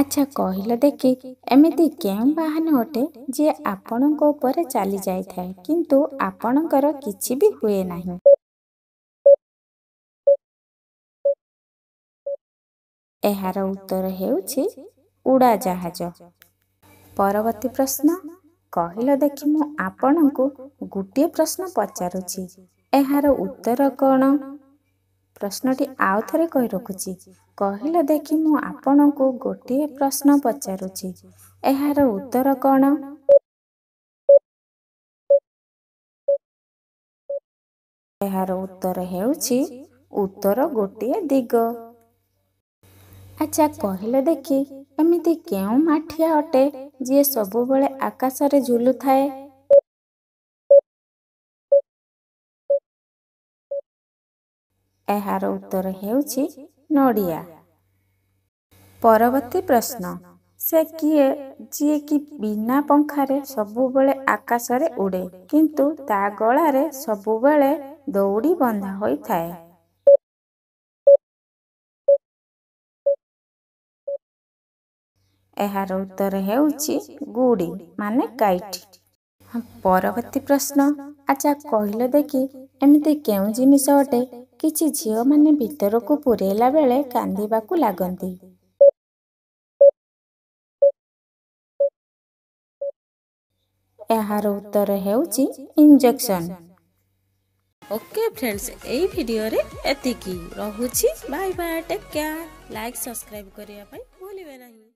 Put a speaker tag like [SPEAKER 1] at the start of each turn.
[SPEAKER 1] ଆଚ୍ଛା କହିଲ ଦେଖି ଏମିତି କେଉଁ ବାହାନ ଅଟେ ଯିଏ ଆପଣଙ୍କ ଉପରେ ଚାଲି ଯାଇଥାଏ କିନ୍ତୁ ଆପଣଙ୍କର କିଛି ବି ହୁଏ ନାହିଁ
[SPEAKER 2] ଏହାର ଉତ୍ତର
[SPEAKER 1] ହେଉଛି ଉଡ଼ାଜାହାଜ ପରବର୍ତ୍ତୀ ପ୍ରଶ୍ନ କହିଲ ଦେଖି ମୁଁ ଆପଣଙ୍କୁ ଗୋଟିଏ ପ୍ରଶ୍ନ ପଚାରୁଛି ଏହାର ଉତ୍ତର କ'ଣ ପ୍ରଶ୍ନଟି ଆଉ ଥରେ କହି ରଖୁଛି କହିଲେ ଦେଖି ମୁଁ ଆପଣଙ୍କୁ ଗୋଟିଏ ପ୍ରଶ୍ନ ପଚାରୁଛି ଏହାର ଉତ୍ତର କ'ଣ
[SPEAKER 2] ଏହାର ଉତ୍ତର
[SPEAKER 1] ହେଉଛି ଉତ୍ତର ଗୋଟିଏ ଦିଗ ଆଚ୍ଛା କହିଲେ ଦେଖି ଏମିତି କେଉଁ ମାଠିଆ ଅଟେ ଯିଏ ସବୁବେଳେ ଆକାଶରେ ଝୁଲୁଥାଏ ଏହାର ଉତ୍ତର ହେଉଛି ନଡ଼ିଆ ପରବର୍ତ୍ତୀ ପ୍ରଶ୍ନ ସେ କିଏ ଯିଏକି ବିନା ପଙ୍ଖାରେ ସବୁବେଳେ ଆକାଶରେ ଉଡ଼େ କିନ୍ତୁ ତା ଗଳାରେ ସବୁବେଳେ ଦୌଡ଼ି ବନ୍ଧା ହୋଇଥାଏ ଏହାର ଉତ୍ତର ହେଉଛି ଗୁଡ଼ି ମାନେ ଗାଇଠି ପରବର୍ତ୍ତୀ ପ୍ରଶ୍ନ ଆଚ୍ଛା କହିଲେ ଦେଖି ଏମିତି କେଉଁ ଜିନିଷ ଅଟେ କିଛି ଝିଅମାନେ ଭିତରକୁ ପୁରେଇଲା ବେଳେ କାନ୍ଦିବାକୁ ଲାଗନ୍ତି ଏହାର ଉତ୍ତର ହେଉଛି ଇଞ୍ଜେକ୍ସନ୍ ଓକେ ଫ୍ରେଣ୍ଡସ୍ ଏଇ ଭିଡ଼ିଓରେ ଏତିକି ରହୁଛି bye bye take care like subscribe କରିବା ପାଇଁ
[SPEAKER 2] ଭୁଲିବେ ନାହିଁ